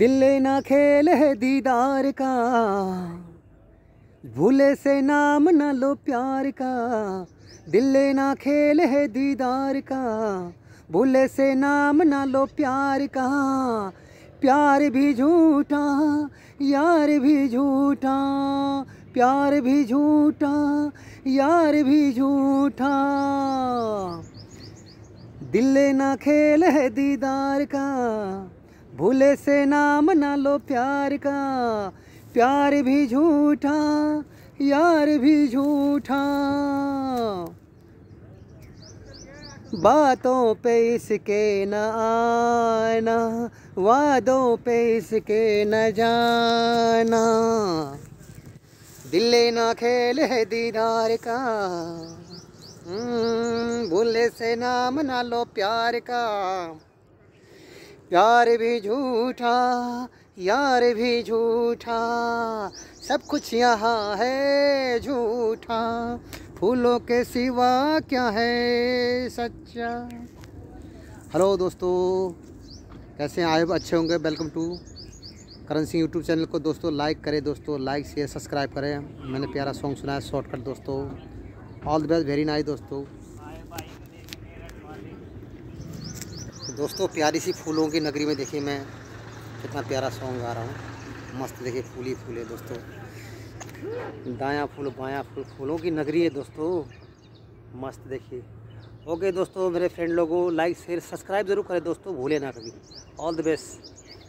दिल ना खेल है दीदार का भूले से नाम न ना लो प्यार का दिल ना खेल है दीदार का भूले से नाम न ना लो प्यार का प्यार भी झूठा यार भी झूठा प्यार भी झूठा यार भी झूठा दिल ना खेल है दीदार का भूले से नाम ना लो प्यार का प्यार भी झूठा यार भी झूठा बातों पे इसके न आना वादों पे इसके न जाना दिल ना खेल है दीदार का हम्म, भूले से नाम ना लो प्यार का यार भी झूठा यार भी झूठा सब कुछ यहाँ है झूठा फूलों के सिवा क्या है सच्चा हेलो दोस्तों कैसे हैं आए अच्छे होंगे welcome to Karan Singh YouTube channel को दोस्तों लाइक करें दोस्तों लाइक शेयर सब्सक्राइब करें मैंने प्यारा सॉन्ग सुनाया शॉर्टकट दोस्तों all the best very nice दोस्तों तो दोस्तों प्यारी सी फूलों की नगरी में देखिए मैं कितना प्यारा सॉन्ग गा रहा हूँ मस्त देखिए फूल ही फूल है दोस्तों दायां फूल बायां फूल फूलों की नगरी है दोस्तों मस्त देखिए ओके दोस्तों मेरे फ्रेंड लोगों लाइक शेयर सब्सक्राइब ज़रूर करें दोस्तों भूले ना कभी ऑल द बेस्ट